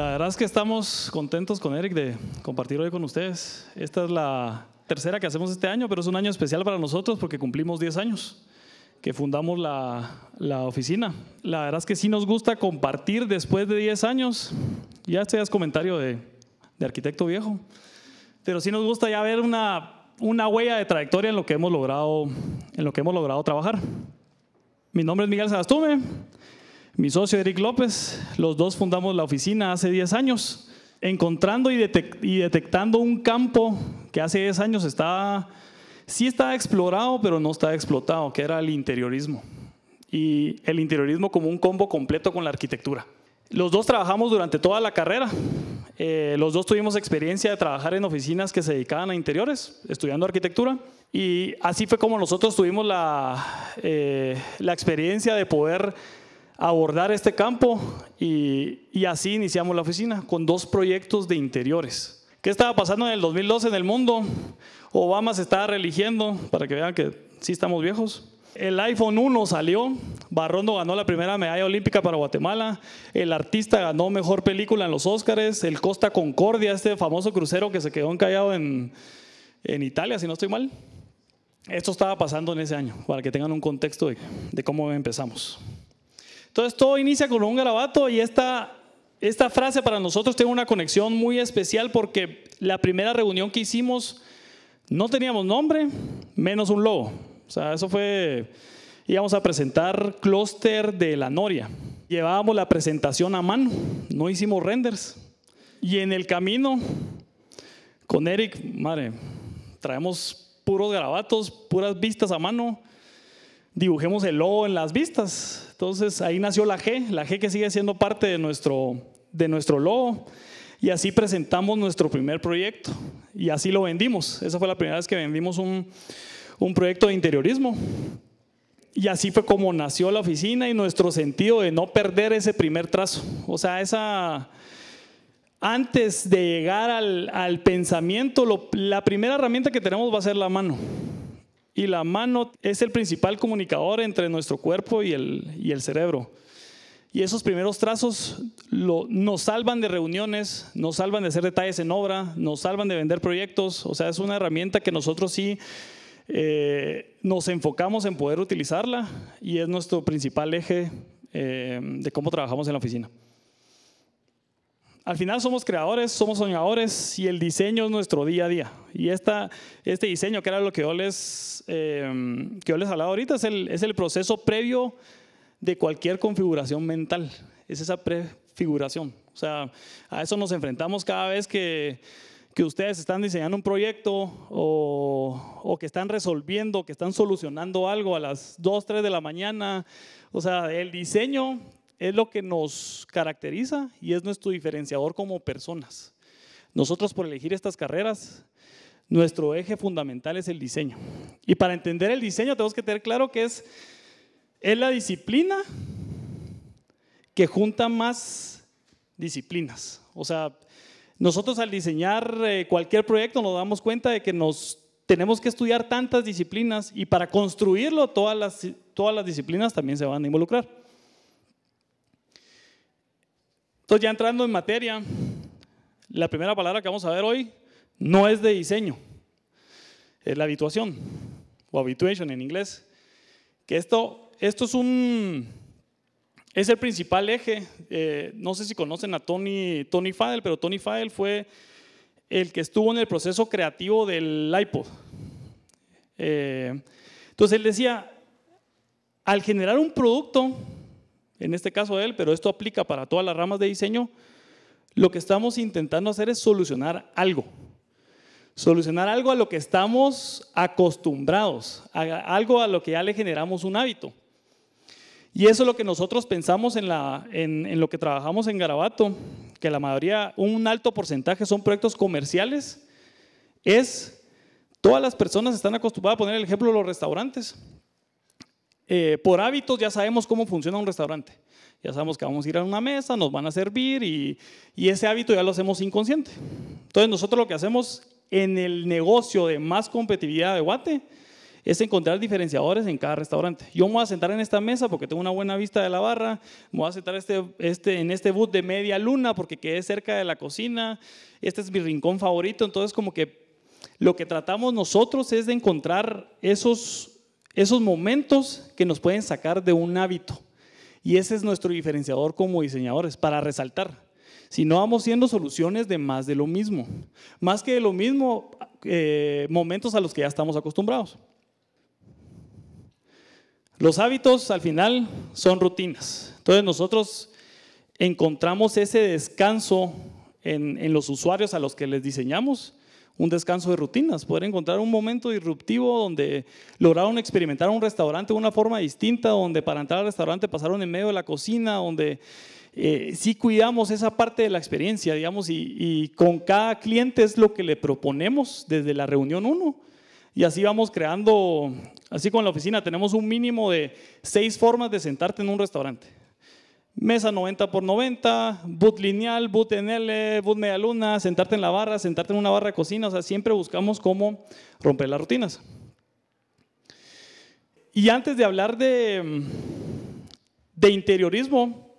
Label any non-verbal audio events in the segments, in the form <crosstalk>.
La verdad es que estamos contentos con Eric de compartir hoy con ustedes. Esta es la tercera que hacemos este año, pero es un año especial para nosotros porque cumplimos 10 años que fundamos la, la, oficina. La verdad es que sí nos gusta compartir después de 10 años. Ya este es comentario de, de arquitecto viejo, pero sí nos gusta ya ver una, una huella de trayectoria en lo que hemos logrado, en lo que hemos logrado trabajar. Mi nombre es Miguel Sagastume. Mi socio Eric López, los dos fundamos la oficina hace 10 años, encontrando y, detectando un campo que hace 10 años estaba, sí estaba explorado, pero no estaba explotado, que era el interiorismo. Y el interiorismo como un combo completo con la arquitectura. Los dos trabajamos durante toda la carrera. Eh, los dos tuvimos experiencia de trabajar en oficinas que se dedicaban a interiores, estudiando arquitectura. Y así fue como nosotros tuvimos la, eh, la experiencia de poder abordar este campo y, así iniciamos la oficina con dos proyectos de interiores. ¿Qué estaba pasando en el 2012 en el mundo? Obama se estaba religiendo, para que vean que sí estamos viejos. El iPhone 1 salió, Barrondo ganó la primera medalla olímpica para Guatemala, el artista ganó mejor película en los Oscars el Costa Concordia, este famoso crucero que se quedó encallado en, en Italia, si no estoy mal. Esto estaba pasando en ese año, para que tengan un contexto de cómo empezamos. Entonces todo inicia con un garabato y esta, esta frase para nosotros tiene una conexión muy especial porque la primera reunión que hicimos no teníamos nombre, menos un logo. O sea, eso fue, íbamos a presentar clúster de la Noria. Llevábamos la presentación a mano, no hicimos renders. Y en el camino, con Eric, madre, traemos puros garabatos, puras vistas a mano, dibujemos el logo en las vistas. Entonces ahí nació la G, la G que sigue siendo parte de nuestro, de nuestro logo. Y así presentamos nuestro primer proyecto y así lo vendimos. Esa fue la primera vez que vendimos un, proyecto de interiorismo. Y así fue como nació la oficina y nuestro sentido de no perder ese primer trazo. O sea, esa, antes de llegar al, pensamiento, la primera herramienta que tenemos va a ser la mano y la mano es el principal comunicador entre nuestro cuerpo y el, el cerebro. Y esos primeros trazos nos salvan de reuniones, nos salvan de hacer detalles en obra, nos salvan de vender proyectos. O sea, es una herramienta que nosotros sí eh, nos enfocamos en poder utilizarla y es nuestro principal eje eh, de cómo trabajamos en la oficina al final somos creadores, somos soñadores y el diseño es nuestro día a día. Y este diseño, que era lo que yo les, em, que les hablaba ahorita, es el, es el, proceso previo de cualquier configuración mental. Es esa prefiguración. O sea, a eso nos enfrentamos cada vez que, ustedes están diseñando un proyecto o, o, que están resolviendo, que están solucionando algo a las 2, 3 de la mañana. O sea, el diseño es lo que nos caracteriza y es nuestro diferenciador como personas. Nosotros por elegir estas carreras, nuestro eje fundamental es el diseño. Y para entender el diseño tenemos que tener claro que es, es la disciplina que junta más disciplinas. O sea, nosotros al diseñar eh, cualquier proyecto nos damos cuenta de que nos tenemos que estudiar tantas disciplinas y para construirlo todas las, todas las disciplinas también se van a involucrar. Entonces, ya entrando en materia, la primera palabra que vamos a ver hoy no es de diseño, es la habituación, o habituation en inglés. Que esto, esto es un, es el principal eje. Eh, no sé si conocen a Tony, Tony Fadel, pero Tony Fadel fue el que estuvo en el proceso creativo del iPod. Eh, entonces él decía, al generar un producto, en este caso de él, pero esto aplica para todas las ramas de diseño, lo que estamos intentando hacer es solucionar algo. Solucionar algo a lo que estamos acostumbrados, algo a lo que ya le generamos un hábito. Y eso es lo que nosotros pensamos en, en lo que trabajamos en Garabato, que la mayoría, un alto porcentaje son proyectos comerciales, es todas las personas están acostumbradas a poner el ejemplo de los restaurantes. Eh, por hábitos ya sabemos cómo funciona un restaurante. Ya sabemos que vamos a ir a una mesa, nos van a servir y, ese hábito ya lo hacemos inconsciente. Entonces nosotros lo que hacemos en el negocio de más competitividad de Guate es encontrar diferenciadores en cada restaurante. Yo me voy a sentar en esta mesa porque tengo una buena vista de la barra, me voy a sentar este, este, en este boot de media luna porque quedé cerca de la cocina, este es mi rincón favorito, entonces como que lo que tratamos nosotros es de encontrar esos esos momentos que nos pueden sacar de un hábito. Y ese es nuestro diferenciador como diseñadores, para resaltar. Si no vamos siendo soluciones de más de lo mismo, más que de lo mismo, eh, momentos a los que ya estamos acostumbrados. Los hábitos al final son rutinas. Entonces nosotros encontramos ese descanso en los usuarios a los que les diseñamos un descanso de rutinas, poder encontrar un momento disruptivo donde lograron experimentar un restaurante de una forma distinta, donde para entrar al restaurante pasaron en medio de la cocina, donde eh, sí cuidamos esa parte de la experiencia, digamos, y, y, con cada cliente es lo que le proponemos desde la reunión 1. Y así vamos creando, así con la oficina tenemos un mínimo de seis formas de sentarte en un restaurante. Mesa 90 por 90, boot lineal, boot en L, boot media luna, sentarte en la barra, sentarte en una barra de cocina, o sea, siempre buscamos cómo romper las rutinas. Y antes de hablar de, de interiorismo,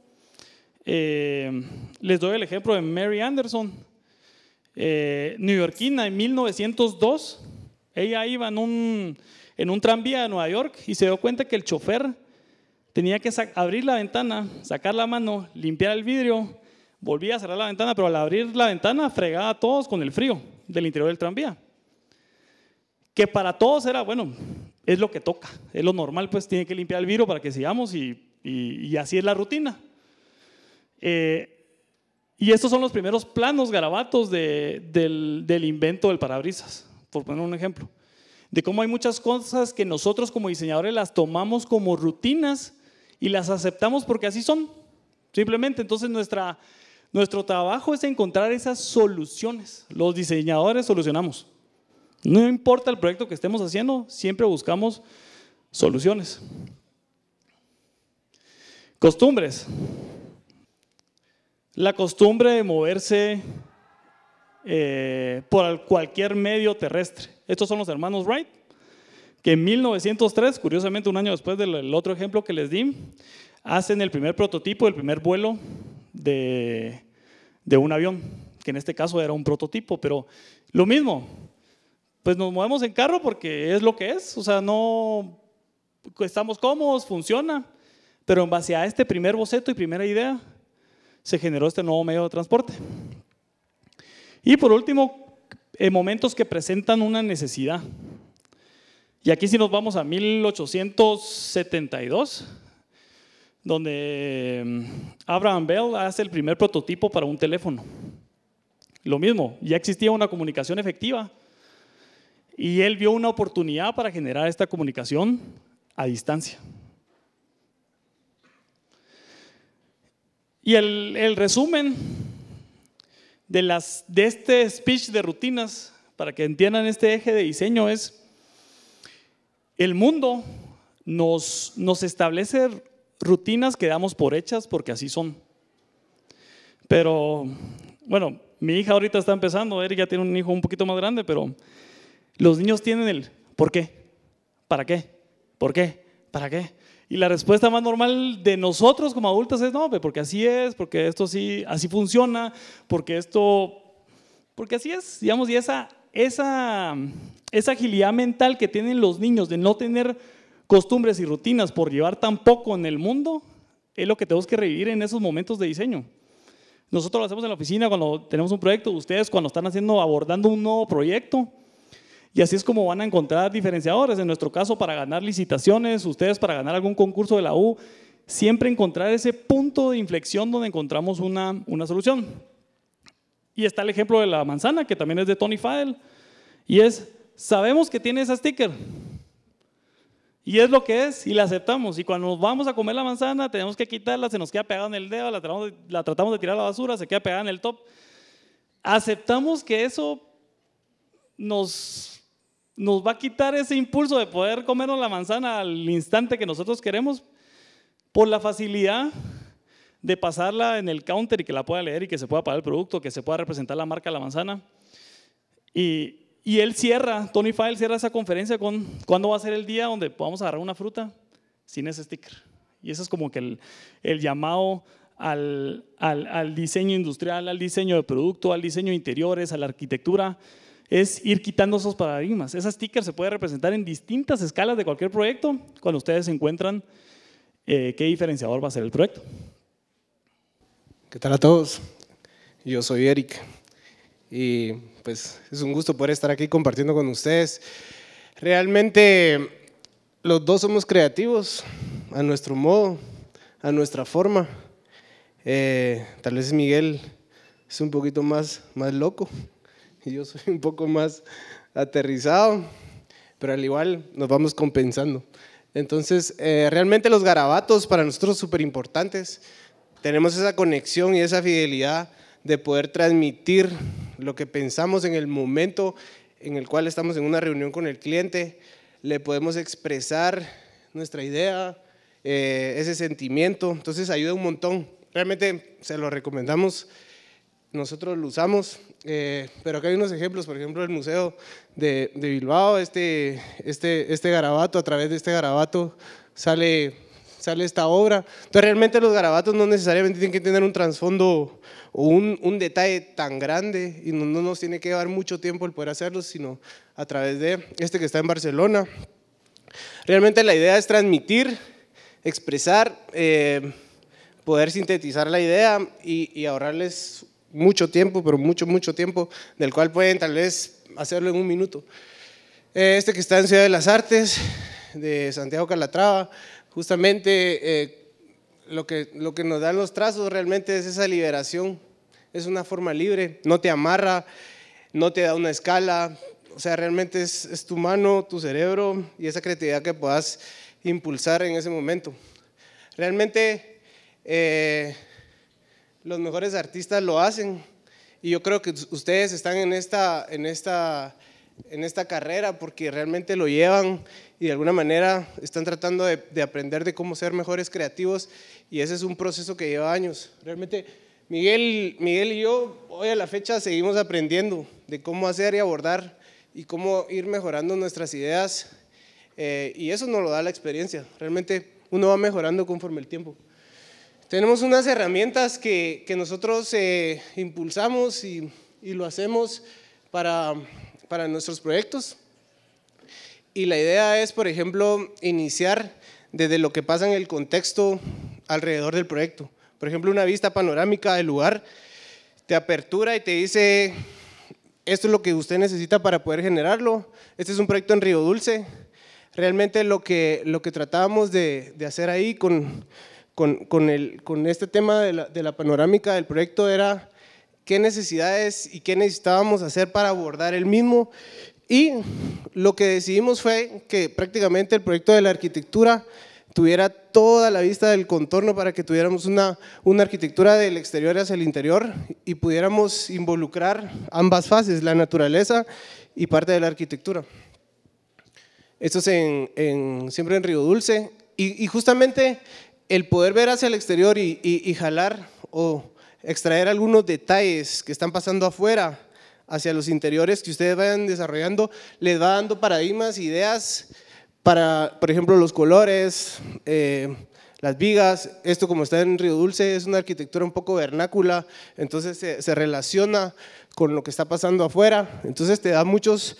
eh, les doy el ejemplo de Mary Anderson, eh, neoyorquina en 1902. Ella iba en un, en un tranvía de Nueva York y se dio cuenta que el chofer tenía que abrir la ventana, sacar la mano, limpiar el vidrio, volvía a cerrar la ventana, pero al abrir la ventana fregaba a todos con el frío del interior del tranvía. Que para todos era, bueno, es lo que toca, es lo normal, pues tiene que limpiar el vidrio para que sigamos y, así es la rutina. Eh, y estos son los primeros planos garabatos del, del invento del parabrisas, por poner un ejemplo de cómo hay muchas cosas que nosotros como diseñadores las tomamos como rutinas y las aceptamos porque así son. Simplemente, entonces nuestra, nuestro trabajo es encontrar esas soluciones. Los diseñadores solucionamos. No importa el proyecto que estemos haciendo, siempre buscamos soluciones. Costumbres. La costumbre de moverse eh, por cualquier medio terrestre. Estos son los hermanos Wright que en 1903, curiosamente un año después del otro ejemplo que les di, hacen el primer prototipo, el primer vuelo de, un avión, que en este caso era un prototipo, pero lo mismo, pues nos movemos en carro porque es lo que es, o sea, no estamos cómodos, funciona, pero en base a este primer boceto y primera idea se generó este nuevo medio de transporte. Y por último, en momentos que presentan una necesidad. Y aquí si nos vamos a 1872, donde mm, Abraham Bell hace el primer prototipo para un teléfono. Lo mismo, ya existía una comunicación efectiva y él vio una oportunidad para generar esta comunicación a distancia. Y el, resumen de este speech de rutinas, para que entiendan este eje de diseño, es el mundo nos, nos establece rutinas que damos por hechas porque así son. Pero, bueno, mi hija ahorita está empezando, Eric ya tiene un hijo un poquito más grande, pero los niños tienen el ¿por qué? ¿Para qué? ¿Por qué? ¿Para qué? Y la respuesta más normal de nosotros como adultos es no, porque así es, porque esto sí, así funciona, porque esto, porque así es, digamos, y esa esa, esa agilidad mental que tienen los niños de no tener costumbres y rutinas por llevar tan poco en el mundo, es lo que tenemos que revivir en esos momentos de diseño. Nosotros lo hacemos en la oficina cuando tenemos un proyecto, ustedes cuando están haciendo, abordando un nuevo proyecto. Y así es como van a encontrar diferenciadores. En nuestro caso, para ganar licitaciones, ustedes para ganar algún concurso de la U, siempre encontrar ese punto de inflexión donde encontramos una solución. Y está el ejemplo de la manzana, que también es de Tony Fadel. Y es, sabemos que tiene esa sticker. Y es lo que es, y la aceptamos. Y cuando nos vamos a comer la manzana, tenemos que quitarla, se nos queda pegada en el dedo, la tratamos, de, la tratamos de tirar a la basura, se queda pegada en el top. Aceptamos que eso nos, nos va a quitar ese impulso de poder comernos la manzana al instante que nosotros queremos por la facilidad de pasarla en el counter y que la pueda leer y que se pueda pagar el producto, que se pueda representar la marca La Manzana. Y, él cierra, Tony File cierra esa conferencia con cuándo va a ser el día donde podamos agarrar una fruta sin ese sticker. Y eso es como que el, llamado al, diseño industrial, al diseño de producto, al diseño de interiores, a la arquitectura, es ir quitando esos paradigmas. Esa sticker se puede representar en distintas escalas de cualquier proyecto cuando ustedes encuentran eh, qué diferenciador va a ser el proyecto. ¿Qué tal a todos? Yo soy Eric y pues es un gusto poder estar aquí compartiendo con ustedes. Realmente los dos somos creativos a nuestro modo, a nuestra forma. Eh, tal vez Miguel es un poquito más, más loco y yo soy un poco más aterrizado, pero al igual nos vamos compensando. Entonces, eh, realmente los garabatos para nosotros súper importantes tenemos esa conexión y esa fidelidad de poder transmitir lo que pensamos en el momento en el cual estamos en una reunión con el cliente, le podemos expresar nuestra idea, eh, ese sentimiento, entonces ayuda un montón. Realmente se lo recomendamos, nosotros lo usamos, eh, pero acá hay unos ejemplos, por ejemplo, el Museo de, de Bilbao, este, este, este garabato, a través de este garabato sale sale esta obra. Entonces realmente los garabatos no necesariamente tienen que tener un trasfondo o un, un, detalle tan grande y no, no, nos tiene que llevar mucho tiempo el poder hacerlos, sino a través de este que está en Barcelona. Realmente la idea es transmitir, expresar, eh, poder sintetizar la idea y, y ahorrarles mucho tiempo, pero mucho, mucho tiempo, del cual pueden tal vez hacerlo en un minuto. Eh, este que está en Ciudad de las Artes, de Santiago Calatrava, Justamente eh, lo, que, lo que nos dan los trazos realmente es esa liberación, es una forma libre, no te amarra, no te da una escala, o sea, realmente es, tu mano, tu cerebro y esa creatividad que puedas impulsar en ese momento. Realmente eh, los mejores artistas lo hacen y yo creo que ustedes están en en esta, en esta carrera porque realmente lo llevan y de alguna manera están tratando de, aprender de cómo ser mejores creativos y ese es un proceso que lleva años. Realmente Miguel, Miguel y yo hoy a la fecha seguimos aprendiendo de cómo hacer y abordar y cómo ir mejorando nuestras ideas eh, y eso nos lo da la experiencia. Realmente uno va mejorando conforme el tiempo. Tenemos unas herramientas que, nosotros eh, impulsamos y, lo hacemos para nuestros proyectos. Y la idea es, por ejemplo, iniciar desde lo que pasa en el contexto alrededor del proyecto. Por ejemplo, una vista panorámica del lugar te apertura y te dice, esto es lo que usted necesita para poder generarlo, este es un proyecto en Río Dulce. Realmente lo que, lo que tratábamos de, hacer ahí con, con, el, con este tema de la, de la panorámica del proyecto era qué necesidades y qué necesitábamos hacer para abordar el mismo y lo que decidimos fue que prácticamente el proyecto de la arquitectura tuviera toda la vista del contorno para que tuviéramos una, una arquitectura del exterior hacia el interior y pudiéramos involucrar ambas fases, la naturaleza y parte de la arquitectura. Esto es en, siempre en Río Dulce. Y, justamente el poder ver hacia el exterior y jalar o extraer algunos detalles que están pasando afuera, hacia los interiores que ustedes vayan desarrollando, les va dando paradigmas, ideas para, por ejemplo, los colores, eh, las vigas, esto como está en Río Dulce es una arquitectura un poco vernácula, entonces se, relaciona con lo que está pasando afuera, entonces te da muchos,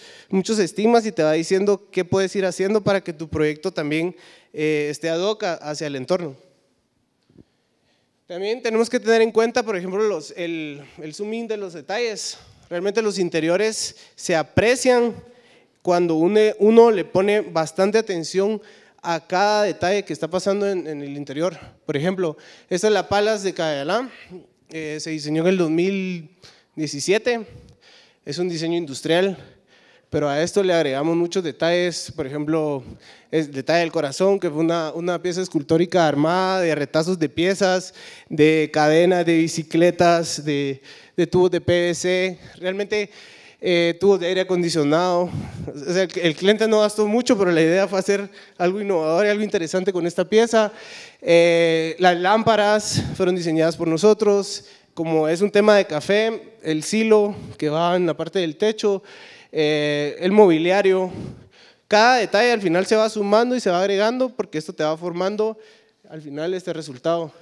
estimas y te va diciendo qué puedes ir haciendo para que tu proyecto también eh, esté ad hoc hacia el entorno. También tenemos que tener en cuenta, por ejemplo, el, el zooming de los detalles. Realmente los interiores se aprecian cuando uno, le pone bastante atención a cada detalle que está pasando en, el interior. Por ejemplo, esta es la Palas de Cayalá, eh, se diseñó en el 2017, es un diseño industrial pero a esto le agregamos muchos detalles, por ejemplo, el detalle del corazón, que fue una, una pieza escultórica armada de retazos de piezas, de cadenas, de bicicletas, de, de tubos de PVC, realmente eh, tubos de aire acondicionado. el, cliente no gastó mucho, pero la idea fue hacer algo innovador y algo interesante con esta pieza. Eh, las lámparas fueron diseñadas por nosotros. Como es un tema de café, el silo que va en la parte del techo eh, el mobiliario. Cada detalle al final se va sumando y se va agregando porque esto te va formando al final este resultado.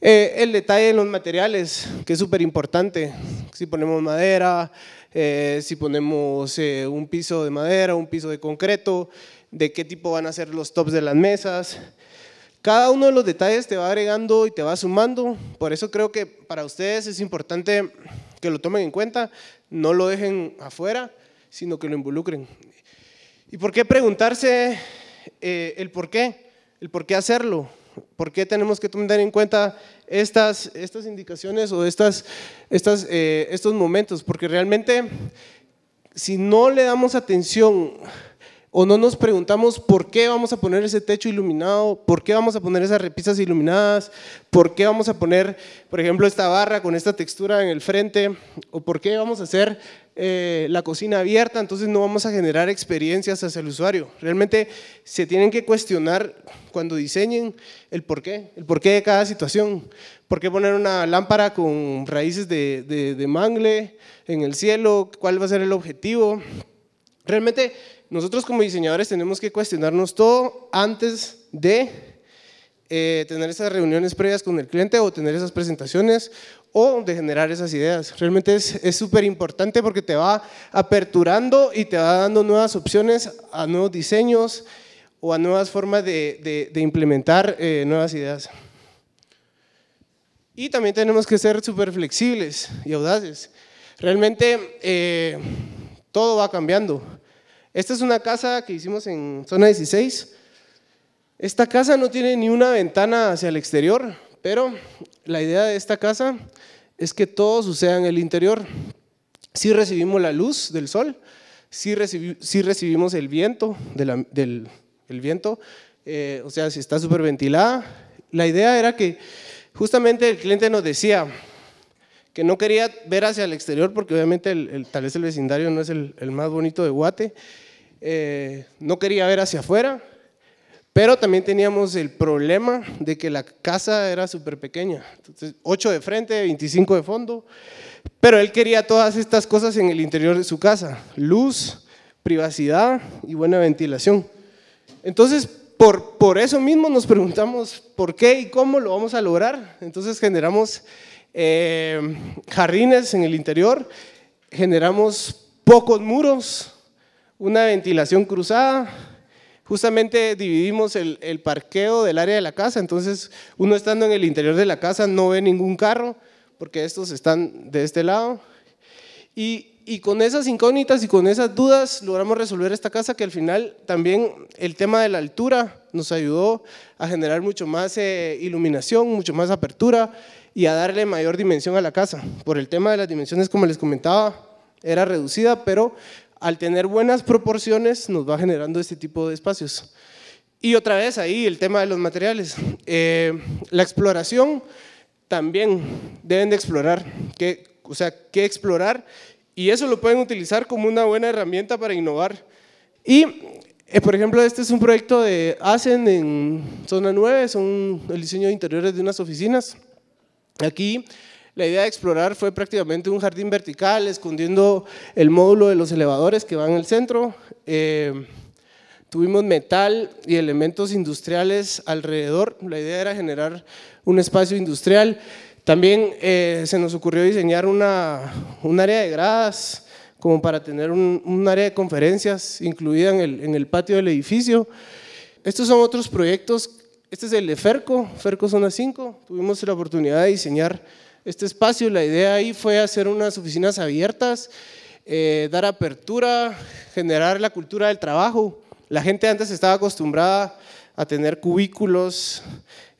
Eh, el detalle de los materiales, que es súper importante. Si ponemos madera, eh, si ponemos un piso de madera, un piso de concreto, de qué tipo van a ser los tops de las mesas. Cada uno de los detalles te va agregando y te va sumando. Por eso creo que para ustedes es importante que lo tomen en cuenta, no lo dejen afuera sino que lo involucren. ¿Y por qué preguntarse eh, el por qué? El por qué hacerlo. ¿Por qué tenemos que tener en cuenta estas, estas indicaciones o estas, eh, estos momentos? Porque realmente si no le damos atención o no nos preguntamos por qué vamos a poner ese techo iluminado, por qué vamos a poner esas repisas iluminadas, por qué vamos a poner, por ejemplo, esta barra con esta textura en el frente, o por qué vamos a hacer eh, la cocina abierta, entonces no vamos a generar experiencias hacia el usuario. Realmente se tienen que cuestionar cuando diseñen el por qué, el por qué de cada situación. ¿Por qué poner una lámpara con raíces de mangle en el cielo? ¿Cuál va a ser el objetivo? Realmente nosotros como diseñadores tenemos que cuestionarnos todo antes de eh, tener esas reuniones previas con el cliente o tener esas presentaciones o de generar esas ideas. Realmente es súper importante porque te va aperturando y te va dando nuevas opciones a nuevos diseños o a nuevas formas de, implementar eh, nuevas ideas. Y también tenemos que ser súper flexibles y audaces. Realmente eh, todo va cambiando. Esta es una casa que hicimos en zona 16. Esta casa no tiene ni una ventana hacia el exterior, pero la idea de esta casa es que todo suceda en el interior. Si sí recibimos la luz del sol, si sí recibimos el viento, del viento, eh, o sea, si está súper ventilada. La idea era que justamente el cliente nos decía que no quería ver hacia el exterior porque obviamente el, tal vez el vecindario no es el, el más bonito de Guate eh, no quería ver hacia afuera, pero también teníamos el problema de que la casa era súper pequeña. Entonces, 8 de frente, 25 de fondo. Pero él quería todas estas cosas en el interior de su casa. Luz, privacidad y buena ventilación. Entonces, por, eso mismo nos preguntamos por qué y cómo lo vamos a lograr. Entonces generamos eh, jardines en el interior, generamos pocos muros, una ventilación cruzada. Justamente dividimos el, parqueo del área de la casa, entonces uno estando en el interior de la casa no ve ningún carro, porque estos están de este lado. Y, con esas incógnitas y con esas dudas logramos resolver esta casa que al final también el tema de la altura nos ayudó a generar mucho más eh, iluminación, mucho más apertura y a darle mayor dimensión a la casa. Por el tema de las dimensiones, como les comentaba, era reducida, pero al tener buenas proporciones nos va generando este tipo de espacios. Y otra vez ahí el tema de los materiales. Eh, la exploración también deben de explorar, o sea, qué explorar y eso lo pueden utilizar como una buena herramienta para innovar. Y, eh, por ejemplo, este es un proyecto de hacen en Zona 9, son el diseño de interiores de unas oficinas. Aquí la idea de explorar fue prácticamente un jardín vertical, escondiendo el módulo de los elevadores que van al centro. Eh, tuvimos metal y elementos industriales alrededor. La idea era generar un espacio industrial. También eh, se nos ocurrió diseñar una, un área de gradas, como para tener un, área de conferencias incluida en el, en el, patio del edificio. Estos son otros proyectos. Este es el de Ferco, Ferco Zona 5. Tuvimos la oportunidad de diseñar este espacio. La idea ahí fue hacer unas oficinas abiertas, eh, dar apertura, generar la cultura del trabajo. La gente antes estaba acostumbrada a tener cubículos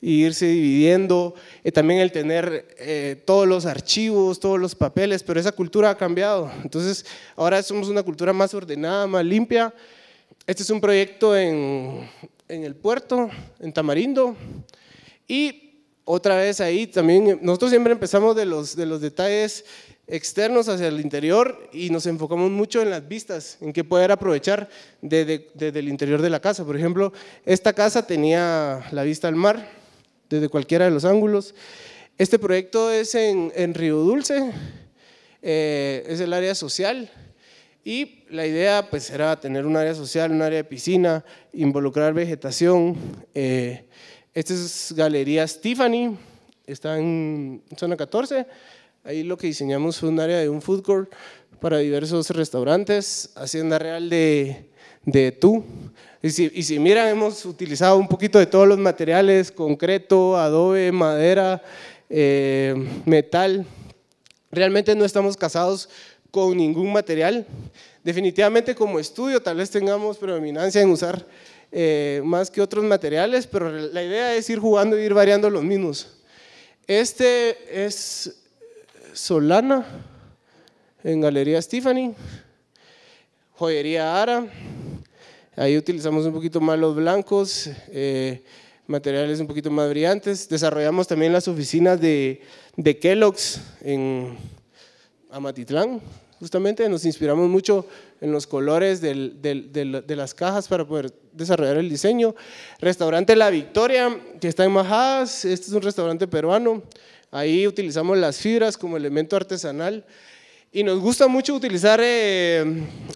e irse dividiendo, eh, también el tener eh, todos los archivos, todos los papeles, pero esa cultura ha cambiado. Entonces, ahora somos una cultura más ordenada, más limpia. Este es un proyecto en, en el puerto, en Tamarindo, y otra vez ahí también, eh, nosotros siempre empezamos de los, de los detalles externos hacia el interior y nos enfocamos mucho en las vistas, en qué poder aprovechar desde, desde, el interior de la casa. Por ejemplo, esta casa tenía la vista al mar desde cualquiera de los ángulos. Este proyecto es en, en Río Dulce, eh, es el área social y la idea pues era tener un área social, un área de piscina, involucrar vegetación. Eh, esta es Galerías Tiffany, está en zona 14. Ahí lo que diseñamos fue un área de un food court para diversos restaurantes, Hacienda Real de, de Tú. Y si, y miran, hemos utilizado un poquito de todos los materiales, concreto, adobe, madera, eh, metal. Realmente no estamos casados con ningún material. Definitivamente como estudio tal vez tengamos predominancia en usar eh, más que otros materiales, pero la idea es ir jugando e ir variando los mismos. Este es Solana en Galería Stephanie, Joyería Ara, ahí utilizamos un poquito más los blancos, eh, materiales un poquito más brillantes, desarrollamos también las oficinas de, de Kellogg's en Amatitlán, Justamente nos inspiramos mucho en los colores de las cajas para poder desarrollar el diseño. Restaurante La Victoria, que está en Majadas, este es un restaurante peruano. Ahí utilizamos las fibras como elemento artesanal. Y nos gusta mucho utilizar eh,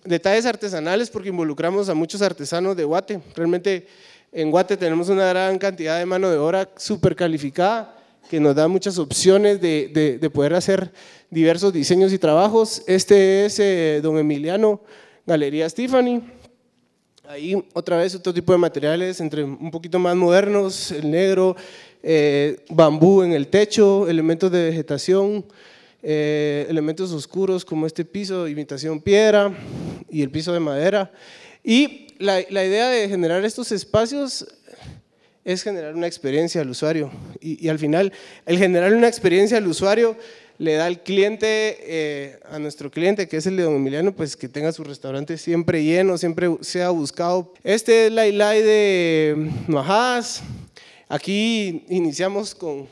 detalles artesanales porque involucramos a muchos artesanos de Guate. Realmente en Guate tenemos una gran cantidad de mano de obra súper calificada que nos da muchas opciones de, poder hacer diversos diseños y trabajos. Este es eh, Don Emiliano, Galería Stephanie, Ahí otra vez otro tipo de materiales, entre un poquito más modernos, el negro, eh, bambú en el techo, elementos de vegetación, eh, elementos oscuros como este piso, imitación piedra y el piso de madera. Y la idea de generar estos espacios es generar una experiencia al usuario. Y, al final, el generar una experiencia al usuario le da al cliente, eh, a nuestro cliente, que es el de Don Emiliano, pues que tenga su restaurante siempre lleno, siempre sea buscado. Este es la de majas Aquí iniciamos con,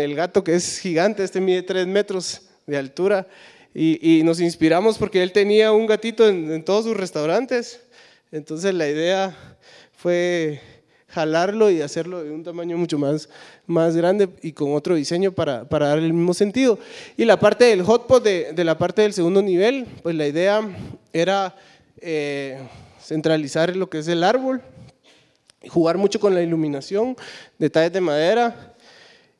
el gato que es gigante, este mide 3 metros de altura. Y, nos inspiramos porque él tenía un gatito en todos sus restaurantes. Entonces la idea fue jalarlo y hacerlo de un tamaño mucho más, más grande y con otro diseño para, para dar el mismo sentido. Y la parte del hotpot, de, de la parte del segundo nivel, pues la idea era eh, centralizar lo que es el árbol, jugar mucho con la iluminación, detalles de madera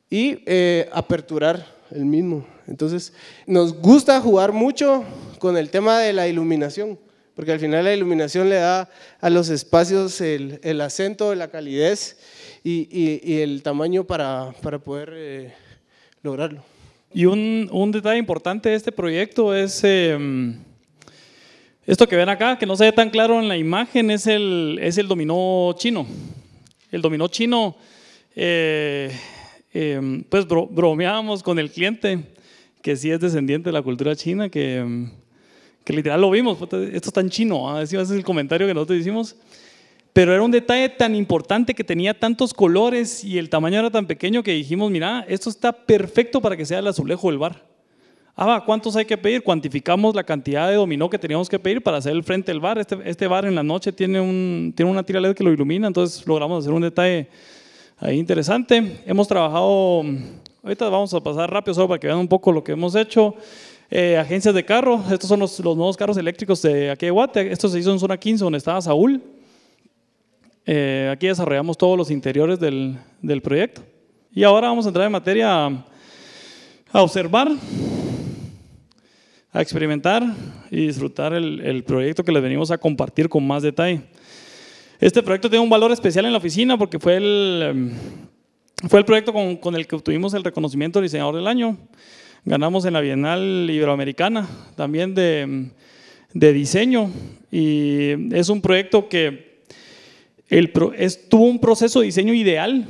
y eh, aperturar el mismo. Entonces, nos gusta jugar mucho con el tema de la iluminación porque al final la iluminación le da a los espacios el, acento, la calidez y, el tamaño para, poder eh, lograrlo. Y un, detalle importante de este proyecto es em, esto que ven acá, que no se ve tan claro en la imagen, es el, es el dominó chino. El dominó chino, eh, em, pues bromeábamos con el cliente, que sí es descendiente de la cultura china, que em, que literal lo vimos, esto es tan chino, ¿eh? ese es el comentario que nosotros hicimos, pero era un detalle tan importante que tenía tantos colores y el tamaño era tan pequeño que dijimos, mira, esto está perfecto para que sea el azulejo del bar. Ah, ¿cuántos hay que pedir? Cuantificamos la cantidad de dominó que teníamos que pedir para hacer el frente del bar. Este, este bar en la noche tiene, un, tiene una tira LED que lo ilumina, entonces logramos hacer un detalle ahí interesante. Hemos trabajado, ahorita vamos a pasar rápido solo para que vean un poco lo que hemos hecho. Eh, agencias de carro. Estos son los, nuevos carros eléctricos de aquí de Guate. Esto se hizo en zona 15, donde estaba Saúl. Eh, aquí desarrollamos todos los interiores del, proyecto. Y ahora vamos a entrar en materia a, observar, a experimentar y disfrutar el, proyecto que les venimos a compartir con más detalle. Este proyecto tiene un valor especial en la oficina porque fue el, em, fue el proyecto con, el que obtuvimos el reconocimiento de diseñador del año. Ganamos en la Bienal Iberoamericana también de, diseño y es un proyecto que el, tuvo un proceso de diseño ideal,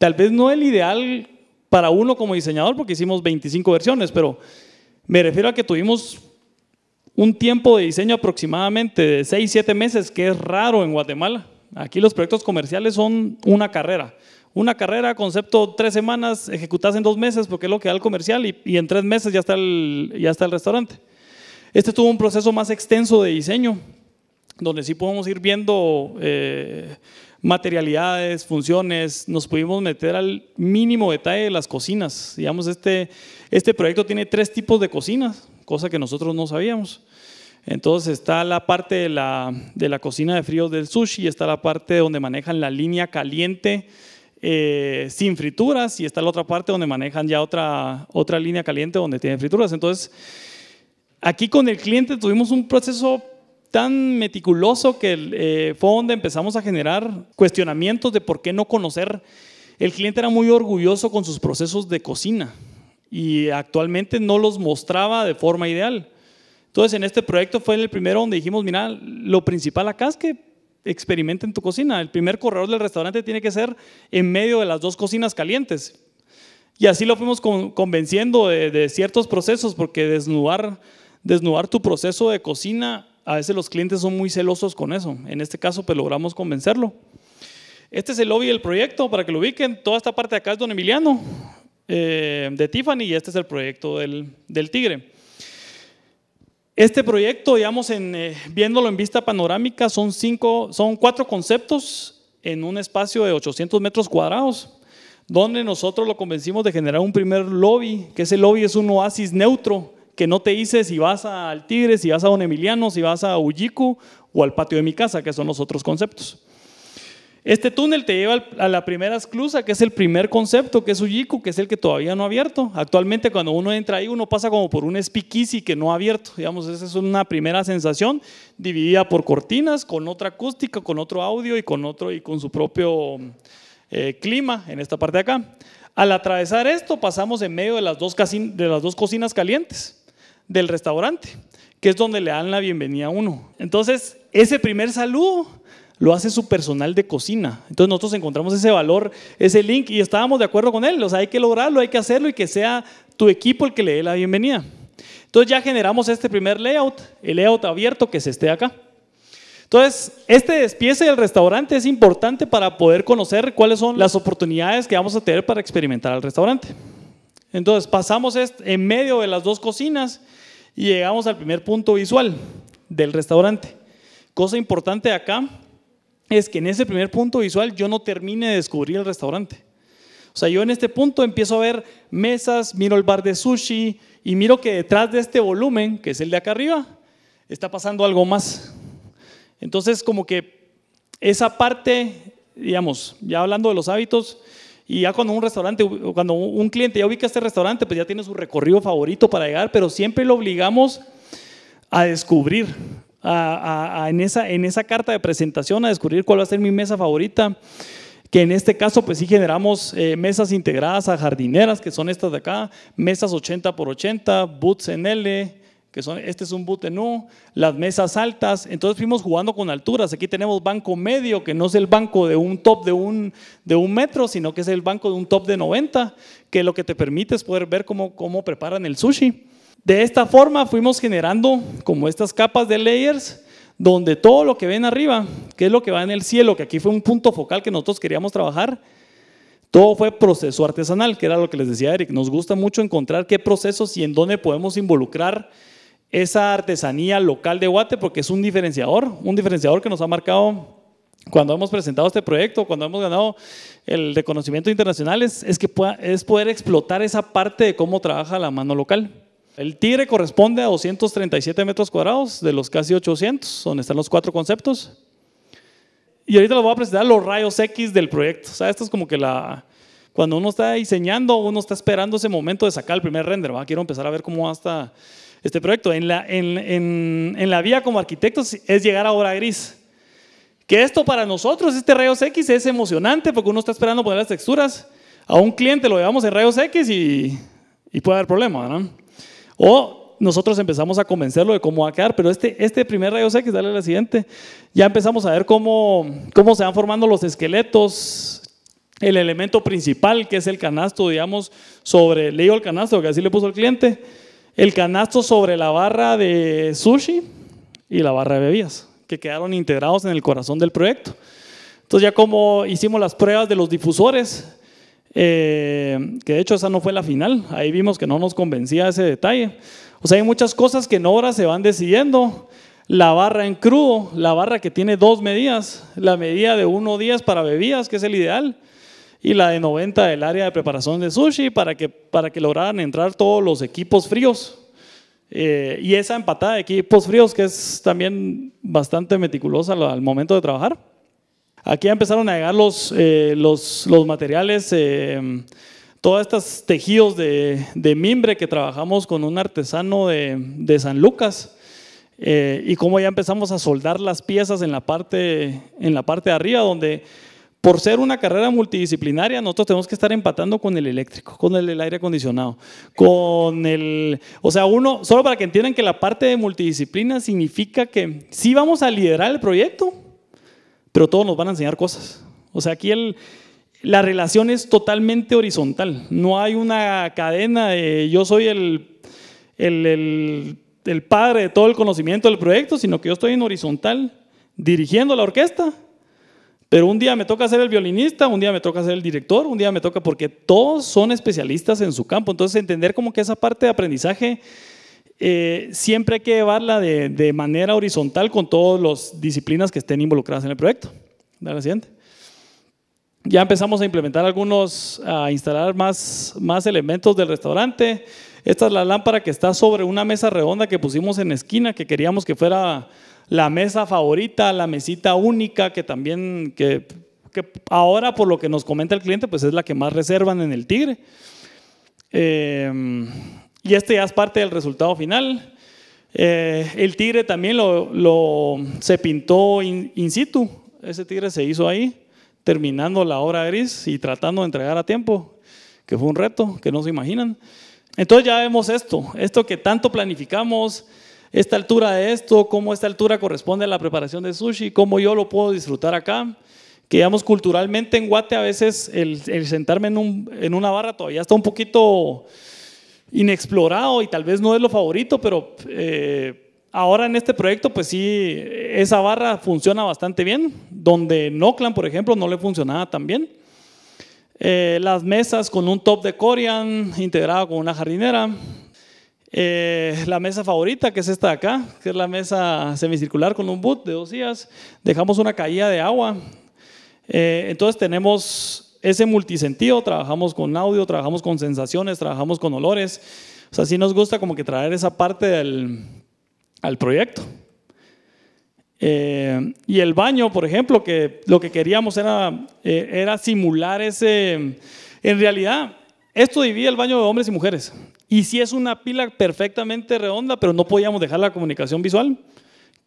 tal vez no el ideal para uno como diseñador porque hicimos 25 versiones, pero me refiero a que tuvimos un tiempo de diseño aproximadamente de 6, 7 meses, que es raro en Guatemala. Aquí los proyectos comerciales son una carrera una carrera, concepto tres semanas, ejecutas en dos meses porque es lo que da el comercial y, en tres meses ya está, el, ya está el restaurante. Este tuvo un proceso más extenso de diseño, donde sí podemos ir viendo eh, materialidades, funciones, nos pudimos meter al mínimo detalle de las cocinas. Digamos, este, este proyecto tiene tres tipos de cocinas, cosa que nosotros no sabíamos. Entonces está la parte de la, cocina de frío del sushi, está la parte donde manejan la línea caliente eh, sin frituras y está la otra parte donde manejan ya otra, otra línea caliente donde tienen frituras. Entonces, aquí con el cliente tuvimos un proceso tan meticuloso que eh, fue donde empezamos a generar cuestionamientos de por qué no conocer. El cliente era muy orgulloso con sus procesos de cocina y actualmente no los mostraba de forma ideal. Entonces, en este proyecto fue el primero donde dijimos, mira, lo principal acá es que experimenta en tu cocina. El primer corredor del restaurante tiene que ser en medio de las dos cocinas calientes. Y así lo fuimos convenciendo de, ciertos procesos, porque desnudar, desnudar tu proceso de cocina, a veces los clientes son muy celosos con eso. En este caso, pues logramos convencerlo. Este es el lobby del proyecto, para que lo ubiquen. Toda esta parte de acá es Don Emiliano, eh, de Tiffany, y este es el proyecto del Tigre. Este proyecto, digamos, eh, viéndolo en vista panorámica, son, cuatro conceptos en un espacio de 800 metros cuadrados, donde nosotros lo convencimos de generar un primer lobby, que ese lobby es un oasis neutro, que no te dice si vas al Tigre, si vas a Don Emiliano, si vas a Ullicu o al patio de mi casa, que son los otros conceptos. Este túnel te lleva a la primera esclusa, que es el primer concepto, que es Ujiku, que es el que todavía no ha abierto. Actualmente cuando uno entra ahí, uno pasa como por un speakeasy que no ha abierto. Digamos, esa es una primera sensación dividida por cortinas, con otra acústica, con otro audio y con otro y con su propio eh, clima en esta parte de acá. Al atravesar esto, pasamos en medio de las dos, de las dos cocinas calientes del restaurante, que es donde le dan la bienvenida a uno. Entonces, ese primer saludo lo hace su personal de cocina. Entonces nosotros encontramos ese valor, ese link y estábamos de acuerdo con él. O sea, hay que lograrlo, hay que hacerlo y que sea tu equipo el que le dé la bienvenida. Entonces ya generamos este primer layout, el layout abierto que se esté acá. Entonces, este despiece del restaurante es importante para poder conocer cuáles son las oportunidades que vamos a tener para experimentar al restaurante. Entonces, pasamos en medio de las dos cocinas y llegamos al primer punto visual del restaurante. Cosa importante acá es que en ese primer punto visual yo no termine de descubrir el restaurante. O sea, yo en este punto empiezo a ver mesas, miro el bar de sushi y miro que detrás de este volumen, que es el de acá arriba, está pasando algo más. Entonces, como que esa parte, digamos, ya hablando de los hábitos, y ya cuando un restaurante, cuando un cliente ya ubica este restaurante, pues ya tiene su recorrido favorito para llegar, pero siempre lo obligamos a descubrir, a, en, esa, carta de presentación a descubrir cuál va a ser mi mesa favorita que en este caso pues sí generamos eh, mesas integradas a jardineras, que son estas de acá, mesas 80 por 80, boots en L, que son, este es un boot en U, las mesas altas, entonces fuimos jugando con alturas, aquí tenemos banco medio, que no es el banco de un top de un, de un metro, sino que es el banco de un top de 90, que lo que te permite es poder ver cómo, cómo preparan el sushi. De esta forma fuimos generando como estas capas de layers donde todo lo que ven arriba, que es lo que va en el cielo, que aquí fue un punto focal que nosotros queríamos trabajar, todo fue proceso artesanal, que era lo que les decía Eric. Nos gusta mucho encontrar qué procesos y en dónde podemos involucrar esa artesanía local de Guate, porque es un diferenciador, un diferenciador que nos ha marcado cuando hemos presentado este proyecto, cuando hemos ganado el reconocimiento internacional, es, es poder explotar esa parte de cómo trabaja la mano local. El tigre corresponde a 237 metros cuadrados de los casi 800, donde están los cuatro conceptos. Y ahorita les voy a presentar los rayos X del proyecto. O sea, esto es como que la... Cuando uno está diseñando, uno está esperando ese momento de sacar el primer render. ¿va? Quiero empezar a ver cómo va hasta este proyecto. En la, en, la vía como arquitectos es llegar a hora gris. Que esto para nosotros, este rayos X, es emocionante porque uno está esperando poner las texturas. A un cliente lo llevamos en rayos X y, y puede haber problemas, ¿no? O nosotros empezamos a convencerlo de cómo va a quedar, pero este, este primer rayo X, dale a la siguiente, ya empezamos a ver cómo, cómo se van formando los esqueletos, el elemento principal que es el canasto, digamos, sobre, le digo el canasto, que así le puso el cliente, el canasto sobre la barra de sushi y la barra de bebidas, que quedaron integrados en el corazón del proyecto. Entonces ya como hicimos las pruebas de los difusores, eh, que de hecho esa no fue la final, ahí vimos que no nos convencía ese detalle. O sea, hay muchas cosas que en obra se van decidiendo. La barra en crudo, la barra que tiene dos medidas, la medida de uno días para bebidas, que es el ideal, y la de 90 del área de preparación de sushi para que, para que lograran entrar todos los equipos fríos. Eh, y esa empatada de equipos fríos que es también bastante meticulosa al momento de trabajar. Aquí ya empezaron a llegar los, eh, los, materiales, eh, todos estos tejidos de, mimbre que trabajamos con un artesano de, San Lucas. Eh, y cómo ya empezamos a soldar las piezas en la parte, en la parte de arriba, donde por ser una carrera multidisciplinaria, nosotros tenemos que estar empatando con el eléctrico, con el, el, aire acondicionado, con el... O sea, uno, solo para que entiendan que la parte de multidisciplina significa que sí vamos a liderar el proyecto, pero todos nos van a enseñar cosas. O sea, aquí el, la relación es totalmente horizontal. No hay una cadena de yo soy el, el, el, el padre de todo el conocimiento del proyecto, sino que yo estoy en horizontal dirigiendo la orquesta. Pero un día me toca ser el violinista, un día me toca ser el director, un día me toca, porque todos son especialistas en su campo. Entonces, entender como que esa parte de aprendizaje eh, siempre hay que llevarla de, manera horizontal con todas las disciplinas que estén involucradas en el proyecto. Ya empezamos a implementar algunos, a instalar más, más elementos del restaurante. Esta es la lámpara que está sobre una mesa redonda que pusimos en esquina, que queríamos que fuera la mesa favorita, la mesita única, que también, que, ahora por lo que nos comenta el cliente, pues es la que más reservan en el Tigre. Eh, y este ya es parte del resultado final. Eh, el tigre también lo, se pintó in, situ. Ese tigre se hizo ahí, terminando la obra gris y tratando de entregar a tiempo, que fue un reto que no se imaginan. Entonces ya vemos esto, esto que tanto planificamos, esta altura de esto, cómo esta altura corresponde a la preparación de sushi, cómo yo lo puedo disfrutar acá. Que digamos, culturalmente en Guate a veces el, sentarme en, en una barra todavía está un poquito inexplorado y tal vez no es lo favorito, pero eh, ahora en este proyecto, pues sí, esa barra funciona bastante bien, donde Noclan, por ejemplo, no le funcionaba tan bien. Eh, las mesas con un top de Corian integrado con una jardinera. Eh, la mesa favorita, que es esta de acá, que es la mesa semicircular con un boot de dos días. Dejamos una caída de agua. entonces tenemos ese multisentido, trabajamos con audio, trabajamos con sensaciones, trabajamos con olores. O sea, sí nos gusta como que traer esa parte del, al proyecto. Eh, y el baño, por ejemplo, que lo que queríamos era, eh, era simular ese... En realidad, esto divide el baño de hombres y mujeres. Y si sí es una pila perfectamente redonda, pero no podíamos dejar la comunicación visual,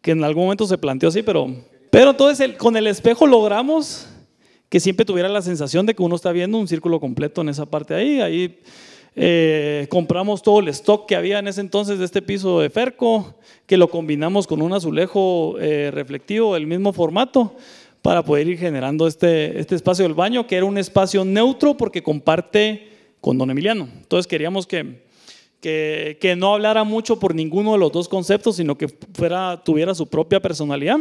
que en algún momento se planteó así, pero... Pero entonces con el espejo logramos que siempre tuviera la sensación de que uno está viendo un círculo completo en esa parte ahí. Ahí eh, compramos todo el stock que había en ese entonces de este piso de Ferco, que lo combinamos con un azulejo eh, reflectivo del mismo formato para poder ir generando este, este espacio del baño, que era un espacio neutro porque comparte con don Emiliano. Entonces queríamos que, no hablara mucho por ninguno de los dos conceptos, sino que fuera, tuviera su propia personalidad.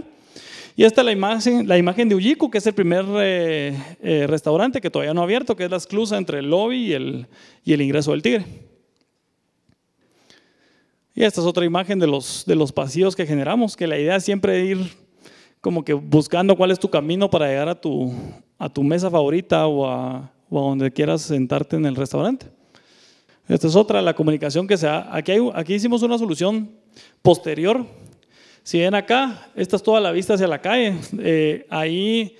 Y esta es la imagen, la imagen de Uyiku, que es el primer eh, eh, restaurante que todavía no ha abierto, que es la esclusa entre el lobby y el, ingreso del tigre. Y esta es otra imagen de los, de los pasillos que generamos, que la idea es siempre ir como que buscando cuál es tu camino para llegar a tu, a tu mesa favorita o a, donde quieras sentarte en el restaurante. Esta es otra, la comunicación que se da. Aquí, aquí hicimos una solución posterior si ven acá, esta es toda la vista hacia la calle. Eh, ahí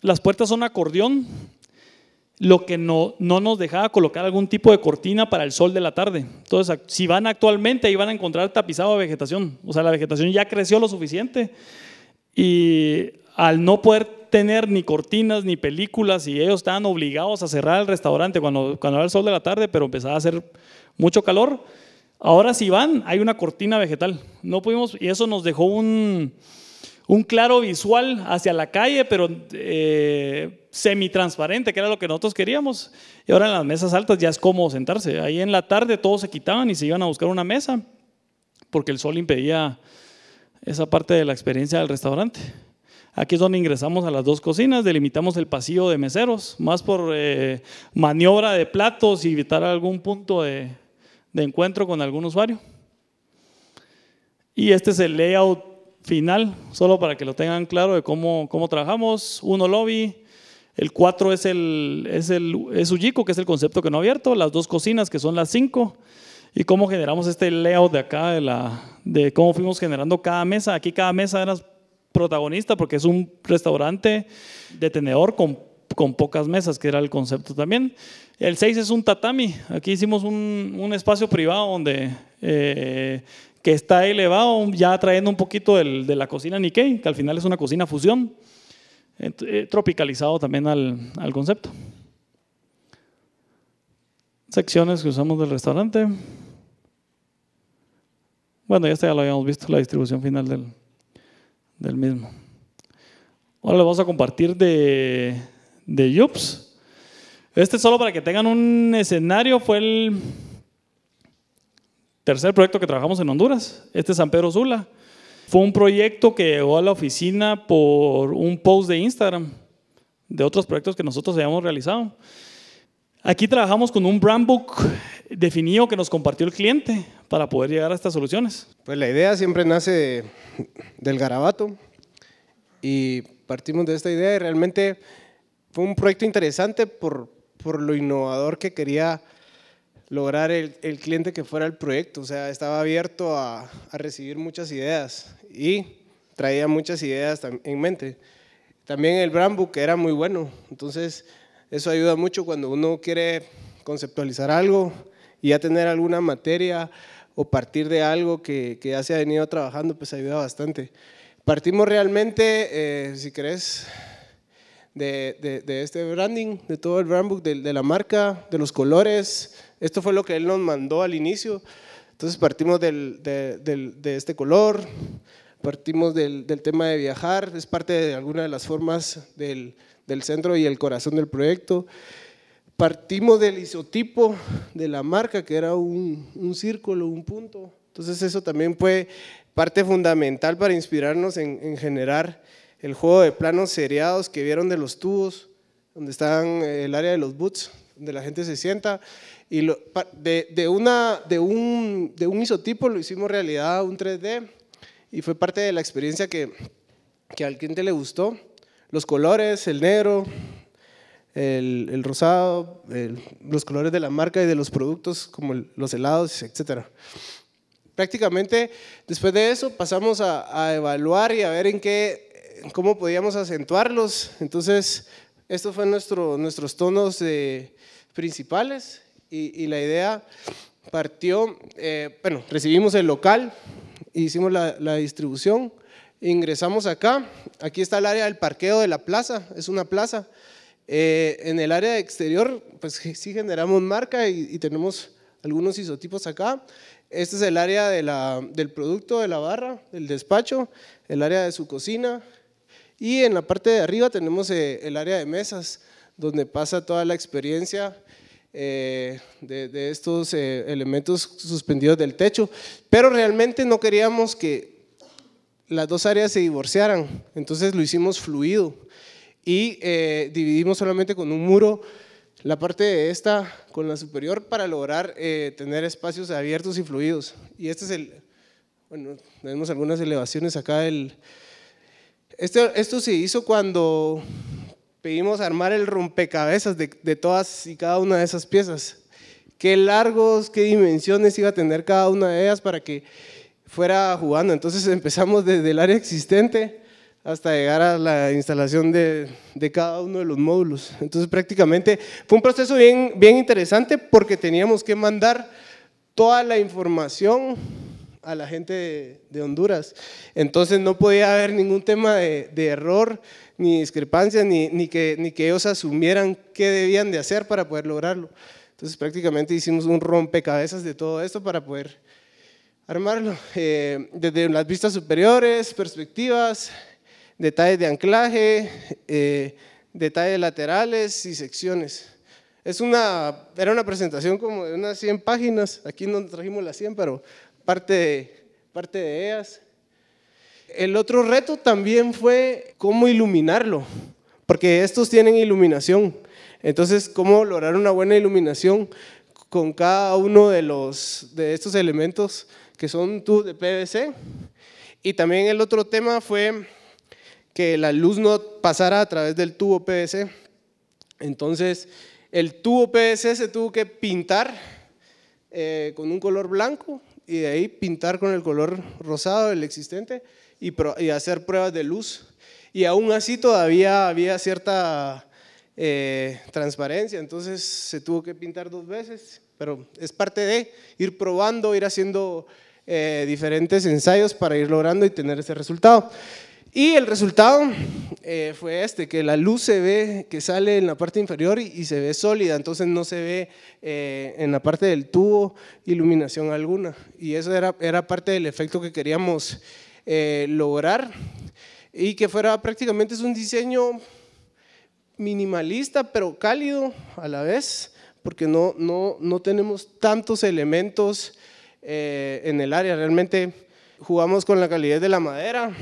las puertas son acordeón, lo que no, nos dejaba colocar algún tipo de cortina para el sol de la tarde. Entonces, si van actualmente, ahí van a encontrar tapizado de vegetación. O sea, la vegetación ya creció lo suficiente y al no poder tener ni cortinas ni películas y ellos estaban obligados a cerrar el restaurante cuando, cuando era el sol de la tarde, pero empezaba a hacer mucho calor, Ahora si van, hay una cortina vegetal. No pudimos, y eso nos dejó un, claro visual hacia la calle, pero semi eh, semitransparente, que era lo que nosotros queríamos. Y ahora en las mesas altas ya es como sentarse. Ahí en la tarde todos se quitaban y se iban a buscar una mesa, porque el sol impedía esa parte de la experiencia del restaurante. Aquí es donde ingresamos a las dos cocinas, delimitamos el pasillo de meseros, más por eh, maniobra de platos y evitar algún punto de, de encuentro con algún usuario. Y este es el layout final, solo para que lo tengan claro de cómo, cómo trabajamos. Uno lobby, el cuatro es el, es el es que es el concepto que no ha abierto, las dos cocinas, que son las cinco, y cómo generamos este layout de acá, de, la, de cómo fuimos generando cada mesa. Aquí cada mesa era protagonista porque es un restaurante de tenedor con con pocas mesas, que era el concepto también. El 6 es un tatami. Aquí hicimos un, espacio privado donde eh, que está elevado, ya trayendo un poquito de la cocina Nikkei, que al final es una cocina fusión, eh, eh, tropicalizado también al, concepto. Secciones que usamos del restaurante. Bueno, ya, ya lo habíamos visto, la distribución final del, mismo. Ahora lo vamos a compartir de, de Yups. Este solo para que tengan un escenario fue el tercer proyecto que trabajamos en Honduras. Este es San Pedro Sula. Fue un proyecto que llegó a la oficina por un post de Instagram de otros proyectos que nosotros habíamos realizado. Aquí trabajamos con un brand book definido que nos compartió el cliente para poder llegar a estas soluciones. Pues la idea siempre nace del garabato y partimos de esta idea y realmente fue un proyecto interesante por, lo innovador que quería lograr el, cliente que fuera el proyecto. O sea, estaba abierto a, recibir muchas ideas y traía muchas ideas en mente. También el brand book era muy bueno. Entonces, eso ayuda mucho cuando uno quiere conceptualizar algo y ya tener alguna materia o partir de algo que, que ya se ha venido trabajando, pues ayuda bastante. Partimos realmente, eh, si querés, de, este branding, de todo el brandbook de, la marca, de los colores. Esto fue lo que él nos mandó al inicio. Entonces partimos del, de, este color, partimos del, tema de viajar, es parte de alguna de las formas del, centro y el corazón del proyecto. Partimos del isotipo de la marca, que era un, círculo, un punto. Entonces eso también fue parte fundamental para inspirarnos en generar el juego de planos seriados que vieron de los tubos, donde están eh, el área de los boots, donde la gente se sienta. Y de, de, una, de, un, de un isotipo lo hicimos realidad, un 3D, y fue parte de la experiencia que, que al cliente le gustó. Los colores, el negro, el, el rosado, los colores de la marca y de los productos como los helados, etc. Prácticamente después de eso pasamos a, a evaluar y a ver en qué cómo podíamos acentuarlos. Entonces, estos fueron nuestro, nuestros tonos principales y, la idea partió, eh, bueno, recibimos el local, hicimos la, distribución, ingresamos acá, aquí está el área del parqueo de la plaza, es una plaza. Eh, en el área exterior, pues <laughs> sí generamos marca y, tenemos algunos isotipos acá. Este es el área del producto, de la barra, del despacho, el área de su cocina, y en la parte de arriba tenemos eh, el área de mesas, donde pasa toda la experiencia eh, de, estos eh, elementos suspendidos del techo. Pero realmente no queríamos que las dos áreas se divorciaran, entonces lo hicimos fluido y dividimos solamente con un muro la parte de esta con la superior para lograr tener espacios abiertos y fluidos. Y este es el, bueno, tenemos algunas elevaciones acá del esto, se hizo cuando pedimos armar el rompecabezas de, todas y cada una de esas piezas. Qué largos, qué dimensiones iba a tener cada una de ellas para que fuera jugando. Entonces <laughs> empezamos desde el área existente hasta llegar a la instalación de, cada uno de los módulos. Entonces prácticamente fue un proceso bien, bien interesante porque teníamos que mandar toda la información a la gente de, Honduras. Entonces no podía haber ningún tema de, error, ni discrepancia, ni, que, ni ellos asumieran qué debían de hacer para poder lograrlo. Entonces prácticamente hicimos un rompecabezas de todo esto para poder armarlo. Eh, desde las vistas superiores, perspectivas, detalles de anclaje, eh, detalles laterales y secciones. Es una, era una presentación como de unas 100 páginas, aquí no trajimos las 100, pero parte de, parte de ellas. El otro reto también fue cómo iluminarlo, porque estos tienen iluminación. Entonces, cómo lograr una buena iluminación con cada uno de, los, de estos elementos que son tubos de PVC. Y también el otro tema fue que la luz no pasara a través del tubo PVC. Entonces, el tubo PVC se tuvo que pintar eh, con un color blanco y de ahí pintar con el color rosado el existente y, hacer pruebas de luz. Y aún así todavía había cierta eh, transparencia, entonces se tuvo que pintar dos veces, pero es parte de ir probando, ir haciendo eh, diferentes ensayos para ir logrando y tener ese resultado. Y el resultado eh, fue este, que la luz se ve que sale en la parte inferior y, se ve sólida, entonces no se ve eh, en la parte del tubo iluminación alguna. Y eso era, era parte del efecto que queríamos eh, lograr y que fuera prácticamente es un diseño minimalista pero cálido a la vez, porque no, no, no tenemos tantos elementos en el área, realmente jugamos con la calidad de la madera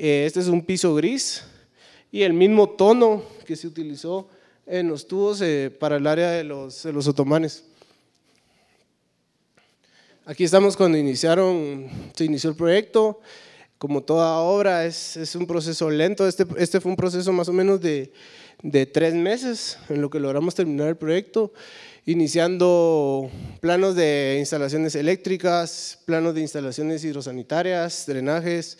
eh, este es un piso gris y el mismo tono que se utilizó en los tubos eh, para el área de los, los otomanes. Aquí estamos cuando iniciaron, se inició el proyecto. Como toda obra, es, es un proceso lento. Este, este fue un proceso más o menos de, de tres meses en lo que logramos terminar el proyecto, iniciando planos de instalaciones eléctricas, planos de instalaciones hidrosanitarias, drenajes,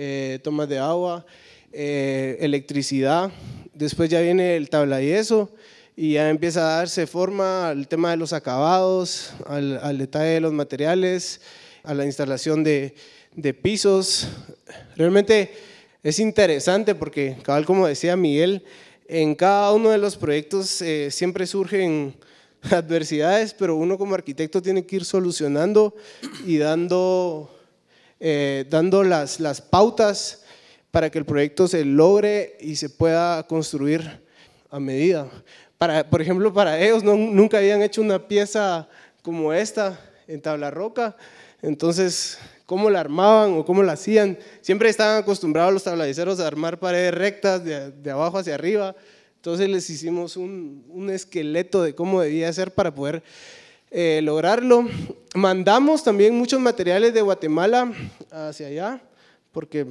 eh, tomas de agua, eh, electricidad. Después ya viene el tabla y ya empieza a darse forma al tema de los acabados, al, detalle de los materiales, a la instalación de, pisos. Realmente es interesante porque, cabal, como decía Miguel, en cada uno de los proyectos eh, siempre surgen <laughs> adversidades, pero uno como arquitecto tiene que ir solucionando y dando eh, dando las, pautas para que el proyecto se logre y se pueda construir a medida. Para, por ejemplo, para ellos nunca habían hecho una pieza como esta en tabla roca, entonces cómo la armaban o cómo la hacían. Siempre estaban acostumbrados los tabladiceros a armar paredes rectas de, abajo hacia arriba, entonces les hicimos un esqueleto de cómo debía ser para poder eh, lograrlo. Mandamos también muchos materiales de Guatemala hacia allá, porque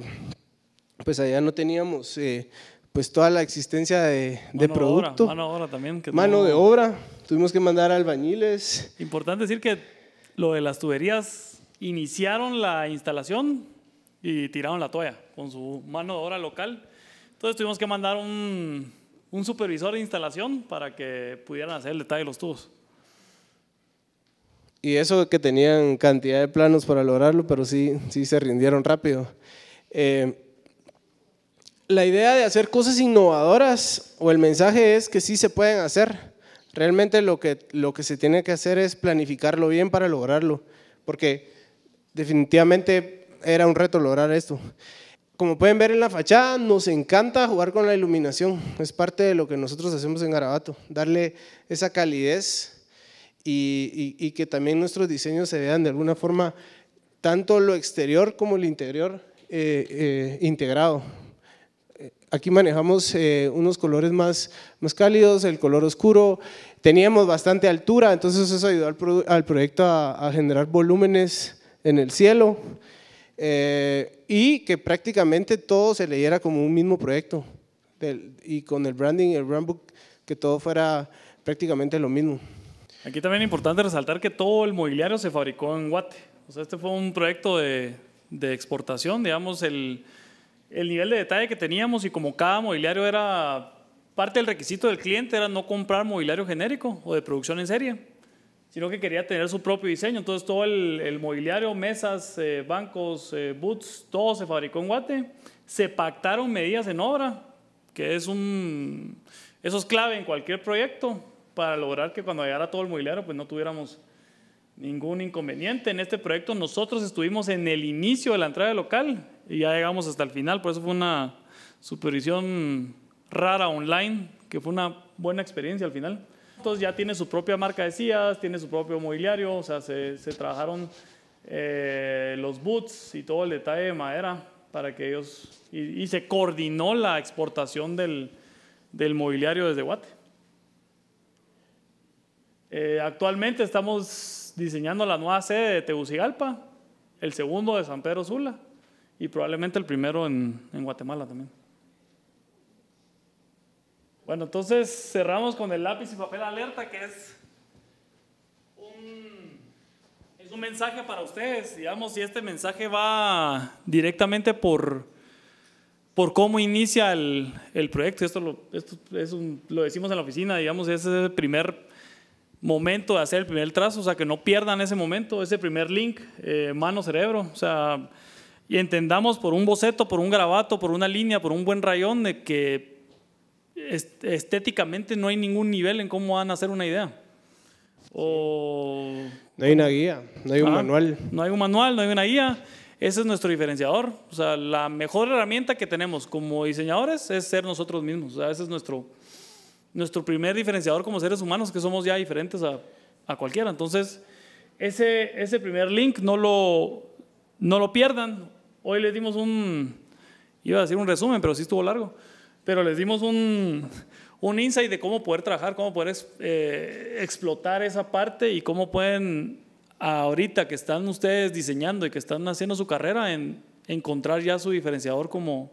pues allá no teníamos eh, pues toda la existencia de, producto. mano de obra también. mano de obra, tuvimos que mandar albañiles. Importante decir que lo de las tuberías iniciaron la instalación y tiraron la toalla con su mano de obra local. Entonces tuvimos que mandar un, un supervisor de instalación para que pudieran hacer el detalle de los tubos. Y eso que tenían cantidad de planos para lograrlo, pero sí, sí se rindieron rápido. Eh, la idea de hacer cosas innovadoras o el mensaje es que sí se pueden hacer. Realmente lo que, lo que se tiene que hacer es planificarlo bien para lograrlo, porque definitivamente era un reto lograr esto. Como pueden ver en la fachada, nos encanta jugar con la iluminación. Es parte de lo que nosotros hacemos en Garabato, darle esa calidez y, que también nuestros diseños se vean de alguna forma tanto lo exterior como lo interior eh, eh, integrado. Eh, aquí manejamos unos colores más, cálidos, el color oscuro, teníamos bastante altura, entonces eso ayudó al, proyecto a, generar volúmenes en el cielo y que prácticamente todo se leyera como un mismo proyecto y con el branding, el brand book, que todo fuera prácticamente lo mismo. Aquí también es importante resaltar que todo el mobiliario se fabricó en Guate. O sea, este fue un proyecto de, exportación, digamos, el, nivel de detalle que teníamos y como cada mobiliario era parte del requisito del cliente era no comprar mobiliario genérico o de producción en serie, sino que quería tener su propio diseño. Entonces todo el, mobiliario, mesas, eh, bancos, eh, boots, todo se fabricó en Guate. Se pactaron medidas en obra, que es un, eso es clave en cualquier proyecto para lograr que cuando llegara todo el mobiliario, pues no tuviéramos ningún inconveniente. En este proyecto nosotros estuvimos en el inicio de la entrada local y ya llegamos hasta el final, por eso fue una supervisión rara online, que fue una buena experiencia al final. Entonces ya tiene su propia marca de sillas, tiene su propio mobiliario, o sea, se, trabajaron eh, los boots y todo el detalle de madera para que ellos... Y, se coordinó la exportación del, del mobiliario desde Guate. Eh, actualmente estamos diseñando la nueva sede de Tegucigalpa, el segundo de San Pedro Sula y probablemente el primero en, Guatemala también. Bueno, entonces cerramos con el lápiz y papel alerta, que es un, mensaje para ustedes, digamos, y este mensaje va directamente por, por cómo inicia el, proyecto. Esto, es lo decimos en la oficina, digamos, es el primer momento de hacer el primer trazo, o sea, que no pierdan ese momento, ese primer link, eh, mano-cerebro, o sea, y entendamos por un boceto, por un grabato, por una línea, por un buen rayón, de que estéticamente no hay ningún nivel en cómo van a hacer una idea. O, no hay una guía, no hay un ah, manual. No hay un manual, no hay una guía. Ese es nuestro diferenciador. O sea, la mejor herramienta que tenemos como diseñadores es ser nosotros mismos. O sea, ese es nuestro, nuestro primer diferenciador como seres humanos, que somos ya diferentes a, a cualquiera. Entonces, ese, ese primer link no lo, no lo pierdan. Hoy les dimos un, iba a decir un resumen, pero sí estuvo largo, pero les dimos un, un insight de cómo poder trabajar, cómo poder eh, explotar esa parte y cómo pueden ahorita que están ustedes diseñando y que están haciendo su carrera en encontrar ya su diferenciador como,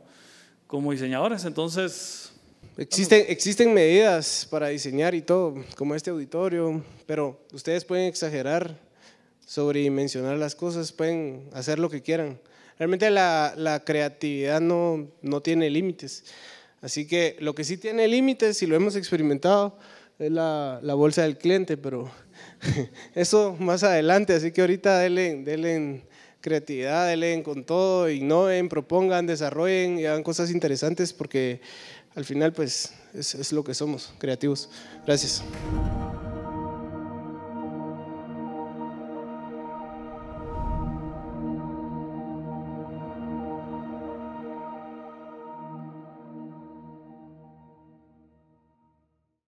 como diseñadores. Entonces, Existen, existen medidas para diseñar y todo, como este auditorio, pero ustedes pueden exagerar sobre las cosas, pueden hacer lo que quieran. Realmente la, creatividad no, no tiene límites. Así que lo que sí tiene límites, y lo hemos experimentado, es la, bolsa del cliente, pero <laughs> eso más adelante. Así que ahorita denle, denle creatividad, denle con todo, innoven, propongan, desarrollen y hagan cosas interesantes porque al final pues es, lo que somos, creativos. Gracias.